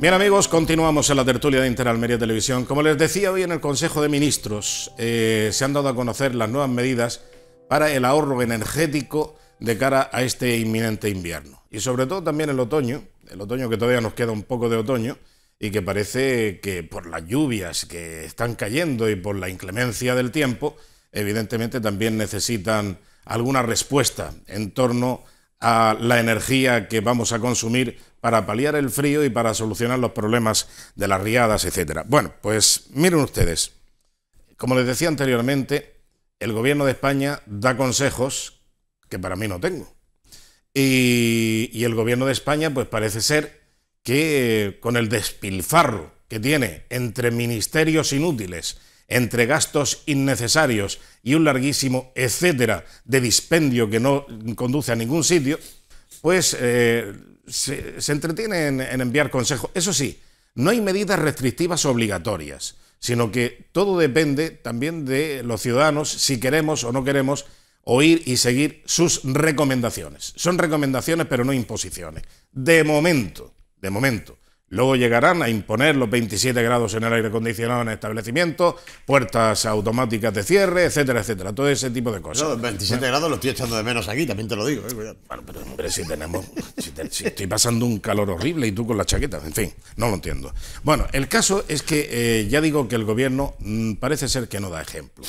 Bien amigos, continuamos en la tertulia de Interalmería Televisión. Como les decía hoy en el Consejo de Ministros, eh, se han dado a conocer las nuevas medidas para el ahorro energético de cara a este inminente invierno. Y sobre todo también el otoño, el otoño que todavía nos queda un poco de otoño y que parece que por las lluvias que están cayendo y por la inclemencia del tiempo, evidentemente también necesitan alguna respuesta en torno a a la energía que vamos a consumir para paliar el frío y para solucionar los problemas de las riadas, etcétera. Bueno, pues miren ustedes, como les decía anteriormente, el gobierno de España da consejos que para mí no tengo. Y, el gobierno de España, pues parece ser que eh, con el despilfarro que tiene entre ministerios inútiles, entre gastos innecesarios y un larguísimo etcétera de dispendio que no conduce a ningún sitio, pues eh, se, entretiene en enviar consejos. Eso sí, no hay medidas restrictivas obligatorias, sino que todo depende también de los ciudadanos si queremos o no queremos oír y seguir sus recomendaciones. Son recomendaciones, pero no imposiciones. De momento, de momento. Luego llegarán a imponer los 27 grados en el aire acondicionado en establecimientos, puertas automáticas de cierre, etcétera, etcétera. Todo ese tipo de cosas. Los 27 grados los estoy echando de menos aquí, también te lo digo. Eh, bueno, pero si tenemos. si, estoy pasando un calor horrible y tú con las chaquetas, En fin, no lo entiendo. Bueno, el caso es que eh, ya digo que el gobierno mm, parece ser que no da ejemplo.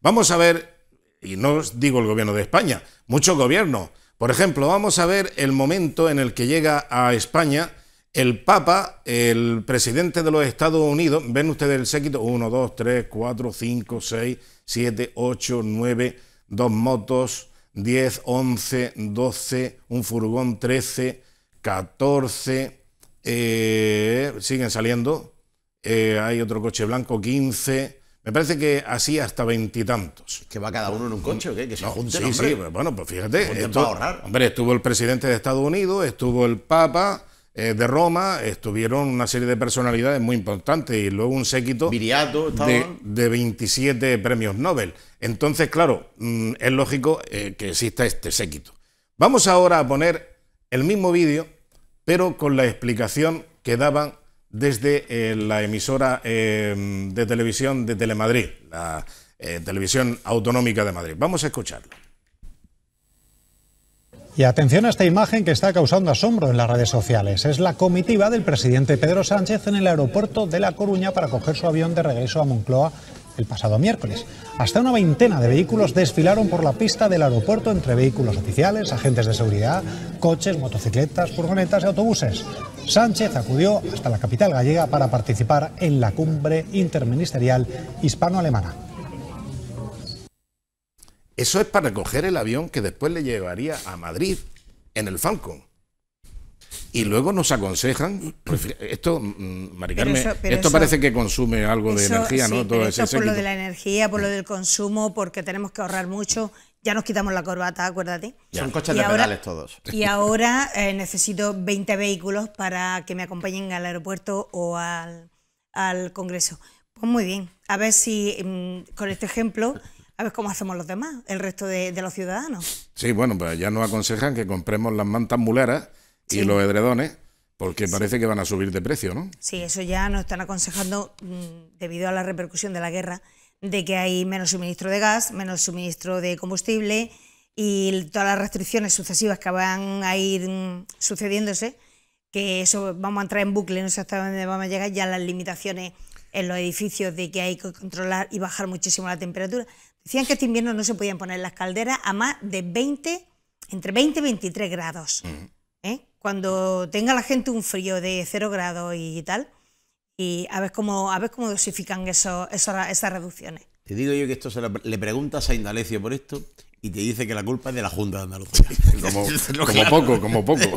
Vamos a ver, y no os digo el gobierno de España, muchos gobiernos. Por ejemplo, vamos a ver el momento en el que llega a España el Papa, el presidente de los Estados Unidos, ven ustedes el séquito, 1, 2, 3, 4, 5, 6, 7, 8, 9, 2 motos, 10, 11, 12, un furgón, 13, 14, eh, siguen saliendo, eh, hay otro coche blanco, 15, me parece que así hasta veintitantos. ¿Que va cada uno en un coche o qué? Que se no, junten, Sí, sí, bueno, pues fíjate. Esto, ahorrar. Hombre, estuvo el presidente de Estados Unidos, estuvo el Papa, eh, de Roma estuvieron una serie de personalidades muy importantes y luego un séquito de, 27 premios Nobel. Entonces, claro, mm, es lógico eh, que exista este séquito. Vamos ahora a poner el mismo vídeo, pero con la explicación que daban desde eh, la emisora de televisión de Telemadrid, la televisión autonómica de Madrid. Vamos a escucharlo. Y atención a esta imagen que está causando asombro en las redes sociales. Es la comitiva del presidente Pedro Sánchez en el aeropuerto de La Coruña para coger su avión de regreso a Moncloa el pasado miércoles. Hasta una veintena de vehículos desfilaron por la pista del aeropuerto entre vehículos oficiales, agentes de seguridad, coches, motocicletas, furgonetas y autobuses. Sánchez acudió hasta la capital gallega para participar en la cumbre interministerial hispano-alemana. Eso es para coger el avión que después le llevaría a Madrid en el Falcon. Y luego nos aconsejan, pues, esto, mm, mm, Maricarme, esto parece que consume algo de energía, ¿no? Todo ese por lo de la energía, por lo mm. del consumo, porque tenemos que ahorrar mucho. Ya nos quitamos la corbata, acuérdate. Son coches y ahora, todos. Y ahora eh, necesito 20 vehículos para que me acompañen al aeropuerto o al, Congreso. Pues muy bien, a ver si con este ejemplo a ver cómo hacemos los demás, el resto de, los ciudadanos. Sí, bueno, pues ya nos aconsejan que compremos las mantas muleras y los edredones, porque parece que van a subir de precio, ¿no? Sí, eso ya nos están aconsejando, mm, debido a la repercusión de la guerra, de que hay menos suministro de gas, menos suministro de combustible y todas las restricciones sucesivas que van a ir mm, sucediéndose, que eso vamos a entrar en bucle, no sé hasta dónde vamos a llegar, ya las limitaciones en los edificios de que hay que controlar y bajar muchísimo la temperatura. Decían que este invierno no se podían poner las calderas a más de 20, entre 20 y 23 grados. ¿eh? Cuando tenga la gente un frío de 0 grados y tal, y a ver cómo, a dosifican eso, esas reducciones. Te digo yo que esto se le preguntas a Indalecio por esto y te dice que la culpa es de la Junta de Andalucía. como poco, como poco.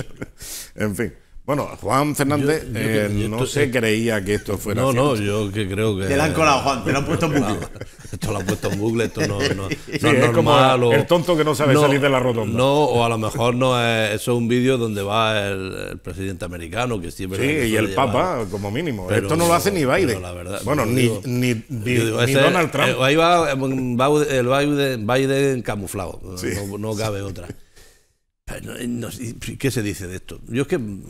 en fin. Bueno, Juan Fernández eh, no se creía que esto fuera. No, no, yo que creo que. Te han colado, Juan, te lo han puesto en bucle. esto lo han puesto en bucle, esto no, no, no es, normal, como el tonto que no sabe salir de la rotonda. No, o a lo mejor no es. Eso es un vídeo donde va el, presidente americano, que siempre. Sí, y el Papa, como mínimo. esto no lo hace ni Biden. La verdad, bueno, ni, ni, Donald Trump. Eh, ahí va, eh, el Biden, Biden camuflado, no cabe otra. No, ¿Qué se dice de esto? Yo es que. No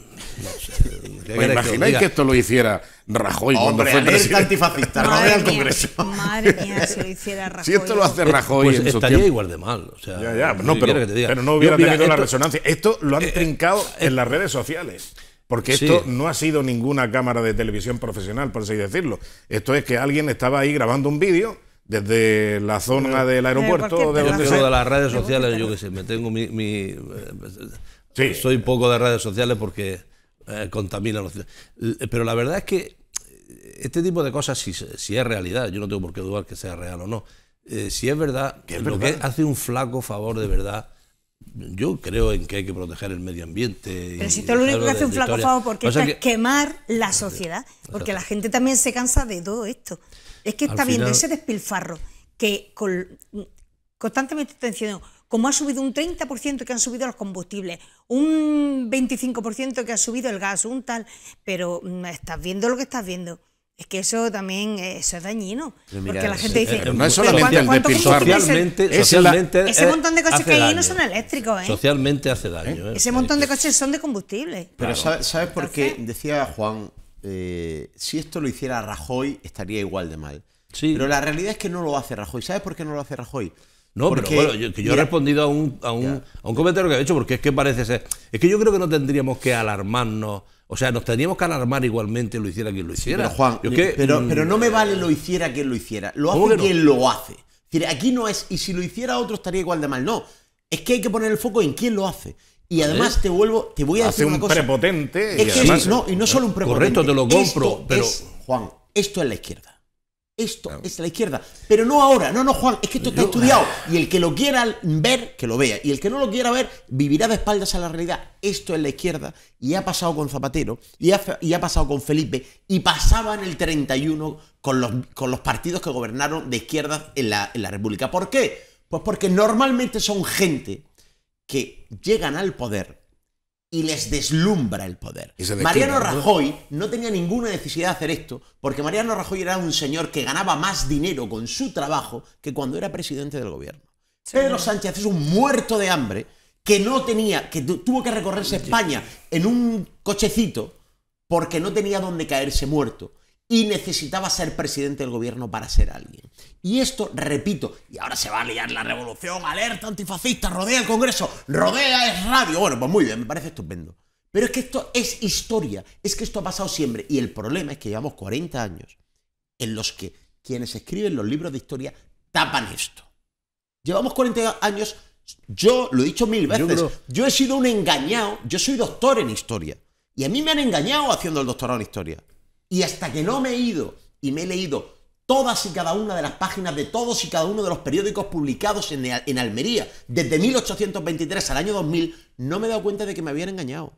imagináis que, esto lo hiciera Rajoy Hombre, cuando fue antifascista, no Congreso. Madre mía, si lo hiciera Rajoy. Si esto lo hace Rajoy. Pues estaría igual de mal. O sea, ya, pero, no hubiera tenido la resonancia. Esto lo han eh, trincado eh, en las redes sociales. Porque esto no ha sido ninguna cámara de televisión profesional, por así decirlo. Esto es que alguien estaba ahí grabando un vídeo desde la zona del aeropuerto, de, las redes sociales, yo que sé, me tengo mi, eh, sí. soy poco de redes sociales porque ...contamina... Eh, contaminan pero la verdad es que eh, este tipo de cosas si, es realidad, yo no tengo por qué dudar que sea real o no. si es verdad, que lo que hace un flaco favor de verdad yo creo en que hay que proteger el medio ambiente. Pero si lo único que hace un flaco favor porque es quemar la sociedad, porque la gente también se cansa de todo esto. Es que está viendo ese despilfarro que con, constantemente está como ha subido un 30% que han subido los combustibles, un 25% que ha subido el gas, un tal, pero mm, estás viendo lo que estás viendo. Es que eso también eh, es dañino. porque la gente dice. no es solamente Socialmente, socialmente ese montón de coches que hay no son eléctricos. ¿eh? Socialmente hace daño. ¿eh? Ese montón de coches son de combustible. Pero ¿sabes, por qué? Decía Juan eh, si esto lo hiciera Rajoy, estaría igual de mal. Sí. Pero la realidad es que no lo hace Rajoy. ¿Sabes por qué no lo hace Rajoy? No, porque, pero bueno, yo, que yo he respondido a un, a, un, a un, comentario que ha hecho porque es que parece ser. Es que yo creo que no tendríamos que alarmarnos. O sea, nos tendríamos que alarmar igualmente lo hiciera quien lo hiciera. pero Juan, pero, mm, pero, no me vale lo hiciera quien lo hiciera. Lo hace quien lo hace. Es decir, aquí no es, y si lo hiciera otro estaría igual de mal. No, es que hay que poner el foco en quién lo hace. Y ¿Eh? además te vuelvo, te voy a decir una un prepotente. Es y, no, y no solo un prepotente. Correcto, te lo compro, pero Juan, esto es la izquierda. Esto ah. es la izquierda. Pero no ahora, no, no, Juan, es que esto está estudiado. Ah. Y el que lo quiera ver, que lo vea. Y el que no lo quiera ver, vivirá de espaldas a la realidad. Esto es la izquierda. Y ha pasado con Zapatero, y ha, y ha pasado con Felipe, y pasaba en el 31 con los, con los partidos que gobernaron de izquierda en la, en la República. ¿Por qué? Pues porque normalmente son gente que llegan al poder y les deslumbra el poder. Mariano Rajoy ¿no? tenía ninguna necesidad de hacer esto, porque Mariano Rajoy era un señor que ganaba más dinero con su trabajo que cuando era presidente del gobierno. Pedro Sánchez es un muerto de hambre que no tenía, que tuvo que recorrerse España en un cochecito porque no tenía dónde caerse muerto y necesitaba ser presidente del gobierno para ser alguien. Y esto, repito, y ahora se va a liar la revolución, alerta antifascista, rodea el Congreso, rodea es radio. Bueno, pues muy bien, me parece estupendo. Pero es que esto es historia, es que esto ha pasado siempre. Y el problema es que llevamos 40 años en los que quienes escriben los libros de historia tapan esto. Llevamos 40 años, yo lo he dicho mil veces, yo, yo he sido un engañado, yo soy doctor en historia. Y a mí me han engañado haciendo el doctorado en historia. Y hasta que no me he ido y me he leído todas y cada una de las páginas de todos y cada uno de los periódicos publicados en, en Almería desde 1823 al año 2000, no me he dado cuenta de que me habían engañado.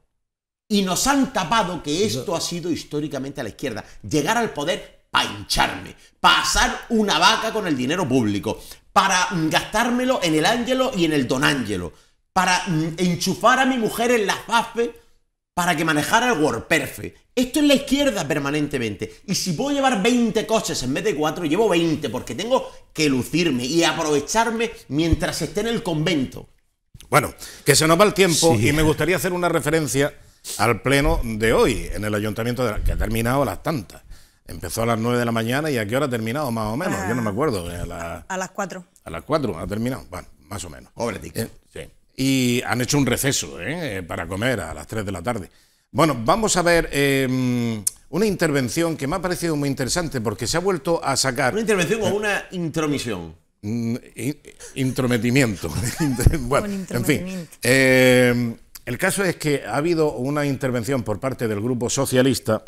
Y nos han tapado que esto ha sido históricamente a la izquierda. Llegar al poder para hincharme, pasar una vaca con el dinero público, para gastármelo en el Ángelo y en el Don Ángelo, para mm, enchufar a mi mujer en la FAFE para que manejara el Word perfecto Esto es la izquierda permanentemente. Y si puedo llevar 20 coches en vez de 4, llevo 20 porque tengo que lucirme y aprovecharme mientras esté en el convento. Bueno, que se nos va el tiempo y me gustaría hacer una referencia al pleno de hoy en el ayuntamiento de que ha terminado a las tantas. Empezó a las 9 de la mañana y a qué hora ha terminado más o menos, yo no me acuerdo. Eh, a, las 4. A las 4 ha terminado, bueno, más o menos. Pobre eh, sí y han hecho un receso ¿eh? para comer a las 3 de la tarde. Bueno, vamos a ver em, una intervención que me ha parecido muy interesante porque se ha vuelto a sacar... ¿Una intervención o eh, una intromisión? Mm, intrometimiento. bueno, en fin. Em, el caso es que ha habido una intervención por parte del grupo socialista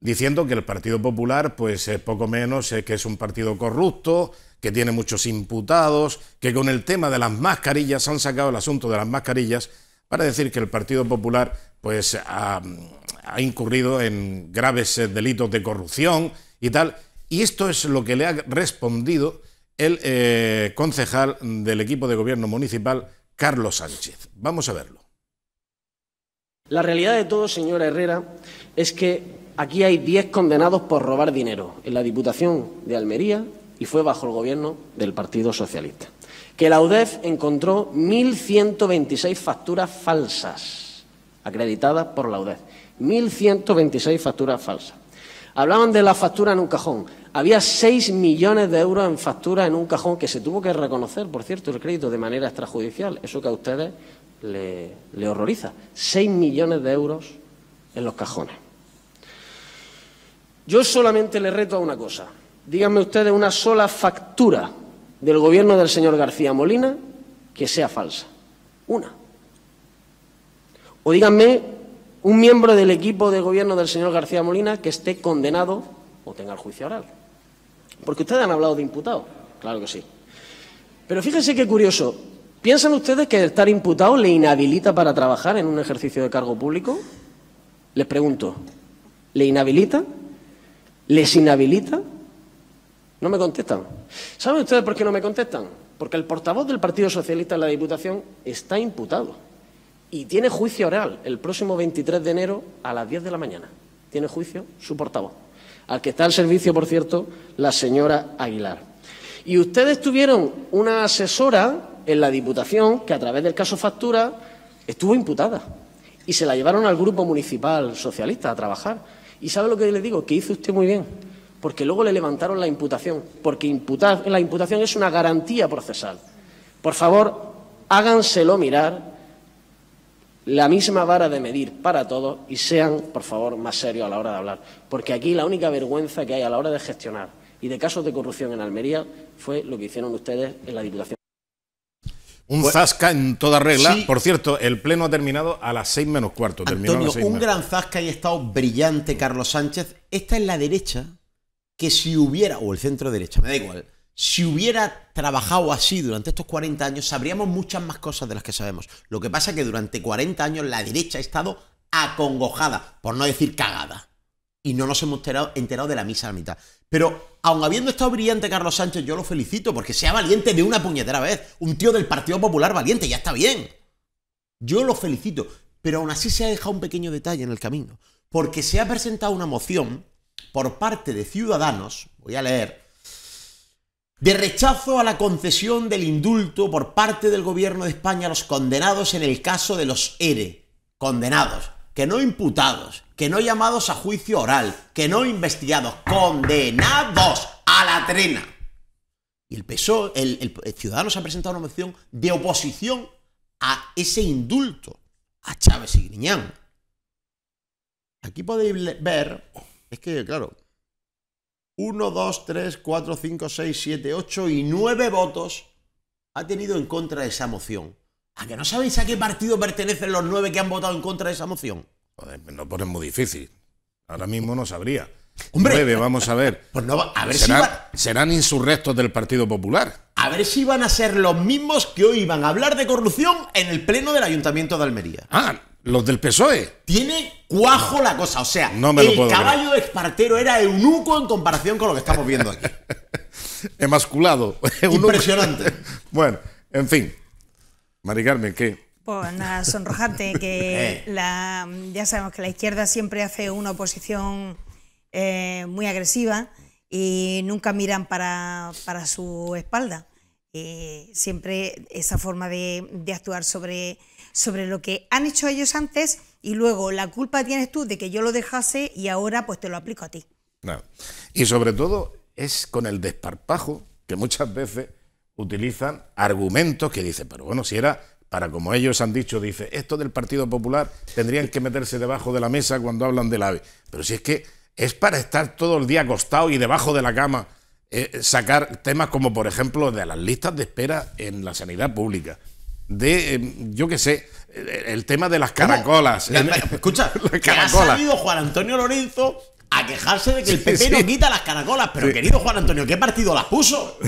diciendo que el Partido Popular, pues es poco menos que es un partido corrupto, que tiene muchos imputados, que con el tema de las mascarillas han sacado el asunto de las mascarillas para decir que el Partido Popular pues ha, incurrido en graves eh, delitos de corrupción y tal. Y esto es lo que le ha respondido el eh, concejal del equipo de gobierno municipal, Carlos Sánchez. Vamos a verlo. La realidad de todo, señora Herrera, es que aquí hay 10 condenados por robar dinero en la Diputación de Almería, y fue bajo el gobierno del Partido Socialista. Que la UDEF encontró 1.126 facturas falsas, acreditadas por la UDEF. 1.126 facturas falsas. Hablaban de la factura en un cajón. Había 6 millones de euros en factura en un cajón que se tuvo que reconocer, por cierto, el crédito de manera extrajudicial. Eso que a ustedes le, le horroriza. 6 millones de euros en los cajones. Yo solamente le reto a una cosa díganme ustedes una sola factura del gobierno del señor García Molina que sea falsa. Una. O díganme un miembro del equipo de gobierno del señor García Molina que esté condenado o tenga el juicio oral. Porque ustedes han hablado de imputado, claro que sí. Pero fíjense qué curioso. ¿Piensan ustedes que estar imputado le inhabilita para trabajar en un ejercicio de cargo público? Les pregunto, ¿le inhabilita? ¿Les inhabilita? No me contestan. ¿Saben ustedes por qué no me contestan? Porque el portavoz del Partido Socialista en la Diputación está imputado y tiene juicio oral el próximo 23 de enero a las 10 de la mañana. Tiene juicio su portavoz, al que está al servicio, por cierto, la señora Aguilar. Y ustedes tuvieron una asesora en la Diputación que a través del caso Factura estuvo imputada y se la llevaron al grupo municipal socialista a trabajar. ¿Y sabe lo que le digo? Que hizo usted muy bien porque luego le levantaron la imputación, porque imputar, la imputación es una garantía procesal. Por favor, háganselo mirar la misma vara de medir para todos y sean, por favor, más serios a la hora de hablar, porque aquí la única vergüenza que hay a la hora de gestionar y de casos de corrupción en Almería fue lo que hicieron ustedes en la Diputación. Un zasca en toda regla. Por cierto, el pleno ha terminado a las seis menos cuarto. un gran zasca y ha estado brillante Carlos Sánchez. Esta es la derecha que si hubiera, o el centro derecha, me da igual, si hubiera trabajado así durante estos 40 años, sabríamos muchas más cosas de las que sabemos. Lo que pasa es que durante 40 años la derecha ha estado acongojada, por no decir cagada. Y no nos hemos enterado, de la misa a la mitad. Pero, aun habiendo estado brillante Carlos Sánchez, yo lo felicito porque sea valiente de una puñetera vez. Un tío del Partido Popular valiente, ya está bien. Yo lo felicito. Pero aún así se ha dejado un pequeño detalle en el camino. Porque se ha presentado una moción por parte de ciudadanos, voy a leer, de rechazo a la concesión del indulto por parte del gobierno de España a los condenados en el caso de los ERE, e. condenados, que no imputados, que no llamados a juicio oral, que no investigados, condenados a la trena. Y el PSOE, el, Ciudadanos ha presentado una moción de oposición a ese indulto a Chávez y Griñán. Aquí podéis ver es que, claro, 1, dos, 3, cuatro, cinco, seis, siete, ocho y nueve votos ha tenido en contra de esa moción. ¿A que no sabéis a qué partido pertenecen los nueve que han votado en contra de esa moción? Joder, ponen muy difícil. Ahora mismo no sabría. Hombre, Nueve, vamos a ver. Pues no, a ver serán, si serán insurrectos del Partido Popular. A ver si van a ser los mismos que hoy iban a hablar de corrupción en el pleno del Ayuntamiento de Almería. Ah, los del PSOE. Tiene cuajo la cosa. O sea, no el caballo de Espartero era eunuco en comparación con lo que estamos viendo aquí. Emasculado. Impresionante. bueno, en fin. Mari Carmen, ¿qué? Pues nada, sonrojante, que eh. la, ya sabemos que la izquierda siempre hace una oposición eh, muy agresiva y nunca miran para, su espalda. Eh, siempre esa forma de, de actuar sobre sobre lo que han hecho ellos antes y luego la culpa tienes tú de que yo lo dejase y ahora pues te lo aplico a ti. Y sobre todo es con el desparpajo que muchas veces utilizan argumentos que dicen, pero bueno, si era para como ellos han dicho, dice, esto del Partido Popular tendrían que meterse debajo de la mesa cuando hablan del AVE. Pero si es que es para estar todo el día acostado y debajo de la cama, eh, sacar temas como por ejemplo de las listas de espera en la sanidad pública de, eh, yo qué sé, el tema de las caracolas. escucha, que ha salido Juan Antonio Lorenzo a quejarse de que el PP no quita las caracolas. Pero querido Juan Antonio, ¿qué partido las puso?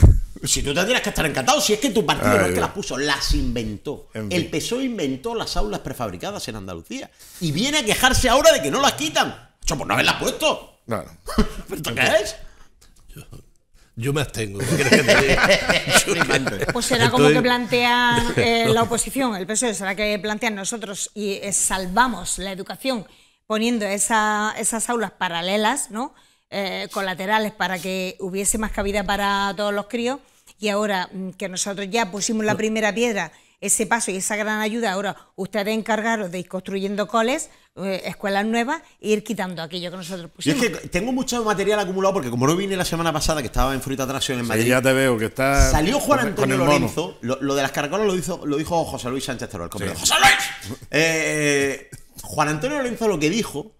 Si tú te tienes que estar encantado, si es que tu partido no es que las puso, las inventó. El PSOE inventó las aulas prefabricadas en Andalucía. Y viene a quejarse ahora de que no las quitan. Eso, por pues, no haberlas puesto. No. ¿Pero qué es? Yo me abstengo. que Pues será como que plantea eh, la oposición, el PSOE, será que plantean nosotros y eh, salvamos la educación poniendo esas aulas paralelas, ¿no? Eh, colaterales para que hubiese más cabida para todos los críos. Y ahora mm, que nosotros ya pusimos la primera piedra ese paso y esa gran ayuda. Ahora, ustedes encargaros de ir construyendo coles, eh, escuelas nuevas e ir quitando aquello que nosotros pusimos. Yo es que tengo mucho material acumulado porque como no vine la semana pasada que estaba en Fruta Atracción en Madrid. ya te veo que está Salió Juan Antonio Lorenzo, lo, de las caracolas lo, hizo, lo dijo José Luis Sánchez lo ¡José Luis! Eh, Juan Antonio Lorenzo lo que dijo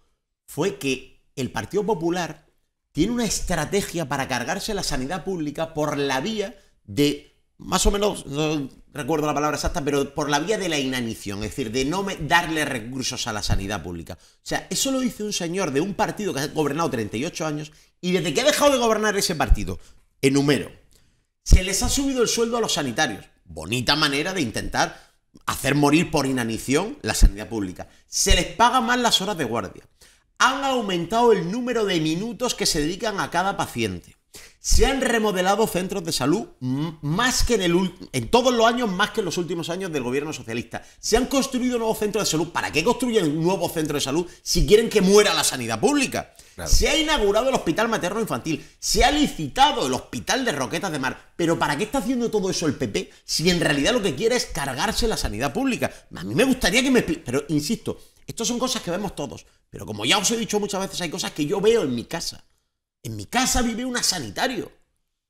fue que el Partido Popular tiene una estrategia para cargarse la sanidad pública por la vía de más o menos, no recuerdo la palabra exacta, pero por la vía de la inanición, es decir, de no darle recursos a la sanidad pública. O sea, eso lo dice un señor de un partido que ha gobernado 38 años y desde que ha dejado de gobernar ese partido, enumero, se les ha subido el sueldo a los sanitarios. Bonita manera de intentar hacer morir por inanición la sanidad pública. Se les paga más las horas de guardia. Han aumentado el número de minutos que se dedican a cada paciente se han remodelado centros de salud más que en, el, en todos los años, más que en los últimos años del gobierno socialista. Se han construido nuevos centros de salud. ¿Para qué construyen nuevos centros de salud si quieren que muera la sanidad pública? Se ha inaugurado el hospital materno infantil, se ha licitado el hospital de Roquetas de Mar. Pero ¿para qué está haciendo todo eso el PP si en realidad lo que quiere es cargarse la sanidad pública? A mí me gustaría que me... Pero insisto, estas son cosas que vemos todos. Pero como ya os he dicho muchas veces, hay cosas que yo veo en mi casa en mi casa vive una sanitario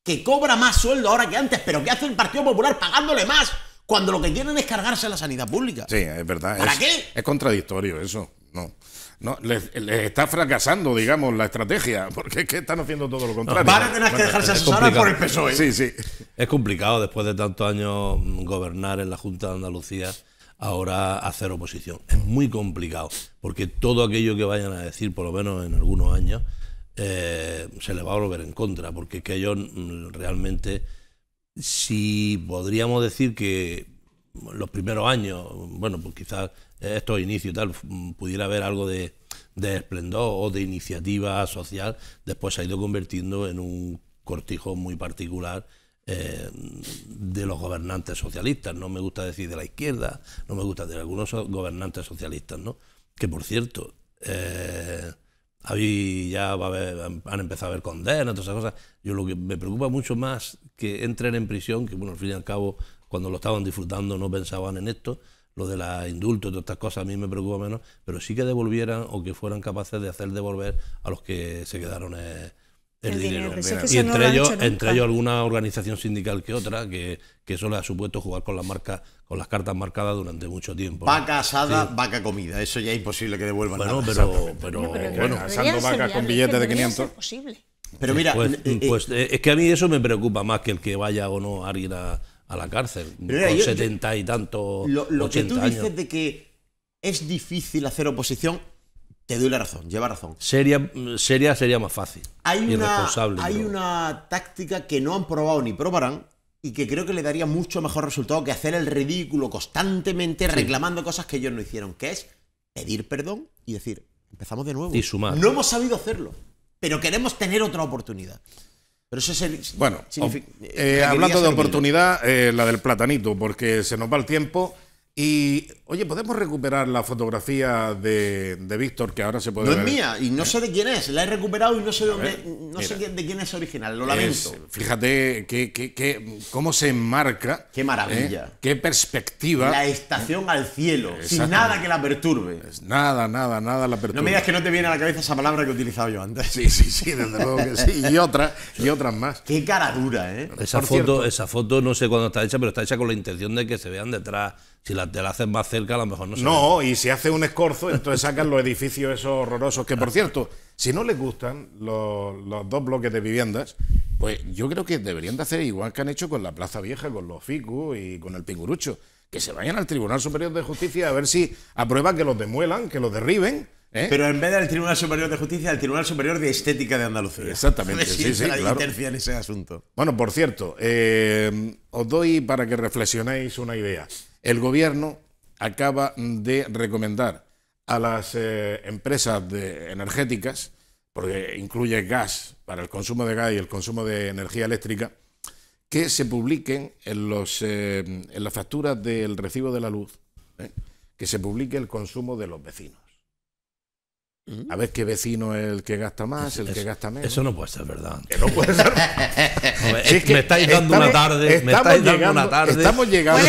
que cobra más sueldo ahora que antes, pero que hace el Partido Popular pagándole más cuando lo que quieren es cargarse la sanidad pública? Sí, es verdad. ¿Para qué? Es contradictorio eso. No. No, les, está fracasando, digamos, la estrategia, porque es que están haciendo todo lo contrario. van a tener que dejarse asesorar por el PSOE. Sí, sí. Es complicado después de tantos años mm, gobernar en la Junta de Andalucía, ahora hacer oposición. Es muy complicado, porque todo aquello que vayan a decir, por lo menos en algunos años, eh, se le va a volver en contra, porque que ellos mm, realmente, si podríamos decir que los primeros años, bueno, pues quizás estos inicios y tal, mm, pudiera haber algo de, de esplendor o de iniciativa social, después se ha ido convirtiendo en un cortijo muy particular eh, de los gobernantes socialistas. No me gusta decir de la izquierda, no me gusta decir de algunos gobernantes socialistas, ¿no? Que por cierto, eh, Ahí ya va a haber, han empezado a haber condenas, todas esas cosas. Yo lo que me preocupa mucho más que entren en prisión, que bueno, al fin y al cabo, cuando lo estaban disfrutando no pensaban en esto, lo de la indulto y todas estas cosas a mí me preocupa menos, pero sí que devolvieran o que fueran capaces de hacer devolver a los que se quedaron. Eh, dinero. y entre, ellos, entre alguna organización sindical que otra, que, que eso le ha supuesto jugar con las marcas, con las cartas marcadas durante mucho tiempo. Vaca asada, vaca comida. Eso ya es imposible que devuelvan bueno, Pero, pero, bueno, asando vacas con billetes de 500. Pero mira, pues, eh, eh, pues, eh, es que a mí eso me preocupa más que el que vaya o no alguien a, la cárcel. con 70 y tanto. Lo, lo que tú dices de que es difícil hacer oposición, te doy la razón, lleva razón. Sería, sería, sería más fácil. Hay una, hay una táctica que no han probado ni probarán y que creo que le daría mucho mejor resultado que hacer el ridículo constantemente reclamando cosas que ellos no hicieron, que es pedir perdón y decir, empezamos de nuevo. Y sumar. No hemos sabido hacerlo, pero queremos tener otra oportunidad. Pero eso es el, Bueno, eh, hablando de oportunidad, eh, la del platanito, porque se nos va el tiempo. Y, oye, ¿podemos recuperar la fotografía de, de Víctor que ahora se puede ver? No es mía y no ¿Eh? sé de quién es. La he recuperado y no sé, no sé de quién es original. Lo lamento. fíjate que, cómo se enmarca. Qué maravilla. ¿eh? qué perspectiva. La estación al cielo, sin nada que la perturbe. nada, nada, nada la perturbe. No me digas que no te viene a la cabeza esa palabra que he utilizado yo antes. Sí, sí, sí, desde luego que sí. Y otras, y otras más. Qué cara dura, ¿eh? Esa foto, esa foto no sé cuándo está hecha, pero está hecha con la intención de que se vean detrás si te la hacen más cerca, a lo mejor no se No, y si hace un escorzo, entonces sacan los edificios esos horrorosos. Que por cierto, si no les gustan los, dos bloques de viviendas, pues yo creo que deberían de hacer igual que han hecho con la Plaza Vieja, con los FICU y con el Pingurucho. Que se vayan al Tribunal Superior de Justicia a ver si aprueban que los demuelan, que los derriben. ¿eh? Pero en vez del Tribunal Superior de Justicia, el Tribunal Superior de Estética de Andalucía. Exactamente, sí, sí, en ese asunto. Bueno, por cierto, eh, os doy para que reflexionéis una idea. El gobierno acaba de recomendar a las eh, empresas de, energéticas, porque incluye gas para el consumo de gas y el consumo de energía eléctrica, que se publiquen en, los, eh, las facturas del recibo de la luz, ¿eh? que se publique el consumo de los vecinos. Mm. A ver qué vecino es el que gasta más, el que gasta menos. Eso no puede ser verdad. Que no puede ser. me estáis dando una tarde. Me estáis una tarde. Estamos llegando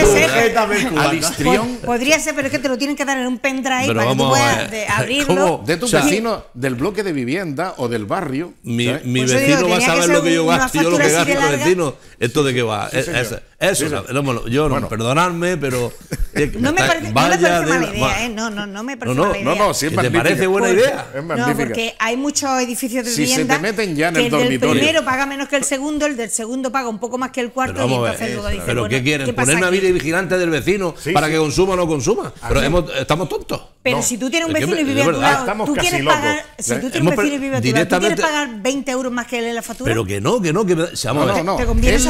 Podría ser, pero es que te lo tienen que dar en un pendrive para que tú puedas de eh, abrirlo. De tu vecino del bloque de vivienda o del barrio. Mi, vecino va a saber lo que yo gasto, y yo lo que gasto, el vecino. ¿Esto de qué va? es, eso, yo no, perdonadme, pero No me, parece, no mala idea, ¿eh? No, no, no me parece idea. parece buena idea? Es No, porque hay muchos edificios de vivienda. ya el, primero paga menos que el segundo, el del segundo paga un poco más que el cuarto pero y entonces luego dice, ¿Pero qué quieren? ¿Poner una vida vigilante del vecino para que consuma o no consuma? Pero hemos, estamos tontos. Pero si tú tienes un vecino y vive a tu lado, tú quieres pagar. Si tú tienes un vecino y pagar 20 euros más que él en la factura. Pero que no, que no, que seamos no, no, es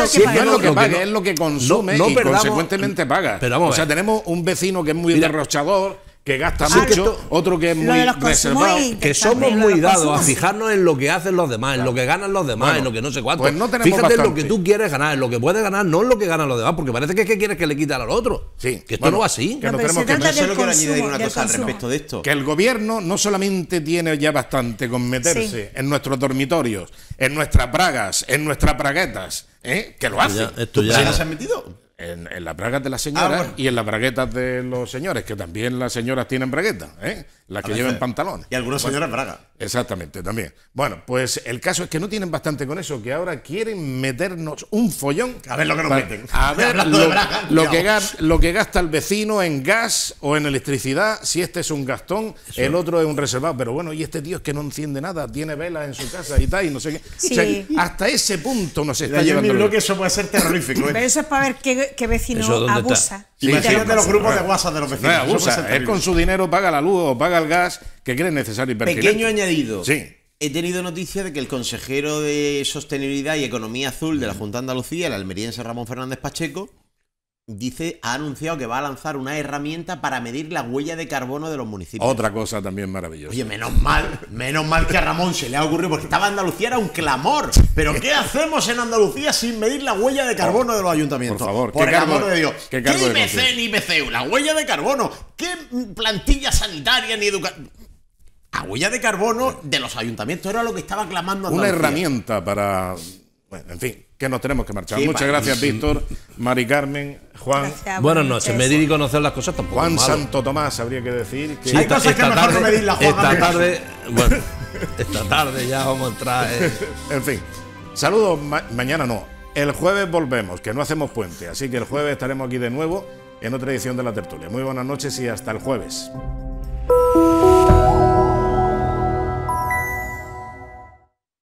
lo, que, paga. es lo que es lo que consume y consecuentemente paga. Pero vamos o sea, tenemos un vecino que es muy derrochador que gasta mucho, otro que es muy reservado. Que somos muy dados a fijarnos en lo que hacen los demás, en lo que ganan los demás, en lo que no sé cuánto. Pues Fíjate en lo que tú quieres ganar, en lo que puedes ganar, no en lo que ganan los demás, porque parece que es que quieres que le quiten al otro. Sí. Que esto no va así. Que no, que Yo solo quiero añadir una cosa al respecto de esto. Que el gobierno no solamente tiene ya bastante con meterse en nuestros dormitorios, en nuestras pragas, en nuestras praguetas, ¿eh? que lo hace. Ya, ya... se han metido? En, las bragas de las señoras ah, y en las braguetas de los señores, que también las señoras tienen braguetas. ¿eh? las que lleva pantalones pantalón. Y algunas señoras bragas Exactamente, también. Bueno, pues el caso es que no tienen bastante con eso, que ahora quieren meternos un follón. A ver lo que nos meten. A ver lo, que gasta, el vecino en gas o en electricidad, si este es un gastón, el otro es un reservado. Pero bueno, y este tío es que no enciende nada, tiene velas en su casa y tal, y no sé qué. hasta ese punto nos está llevando. Yo creo que eso puede ser terrorífico. Pero ¿eh? eso es para ver qué, vecino abusa. Sí, Imagínate los pues, grupos pues, de WhatsApp de los pues, vecinos. con su dinero paga la luz o paga el gas que cree necesario y Pequeño añadido. He tenido noticia de que el consejero de Sostenibilidad y Economía Azul de la Junta de Andalucía, el almeriense Ramón Fernández Pacheco, dice, ha anunciado que va a lanzar una herramienta para medir la huella de carbono de los municipios. Otra cosa también maravillosa. Oye, menos mal, menos mal que a Ramón se le ha ocurrido, porque estaba Andalucía, era un clamor. Pero ¿qué hacemos en Andalucía sin medir la huella de carbono de los ayuntamientos? Por favor, por el amor de Dios. ¿Qué, ¿Qué ni IPCU? La huella de carbono. ¿Qué plantilla sanitaria ni educación? La huella de carbono de los ayuntamientos era lo que estaba clamando Andalucía. Una herramienta para... Bueno, en fin, que nos tenemos que marchar. Muchas gracias, Víctor, Mari Carmen, Juan. Buenas noches. Medir y conocer las cosas tampoco. Juan Santo Tomás, habría que decir que. esta, tarde, Esta tarde, bueno, esta tarde ya vamos a entrar. Eh. en fin, saludos. mañana no. El jueves volvemos, que no hacemos puente. Así que el jueves estaremos aquí de nuevo en otra edición de la tertulia. Muy buenas noches y hasta el jueves.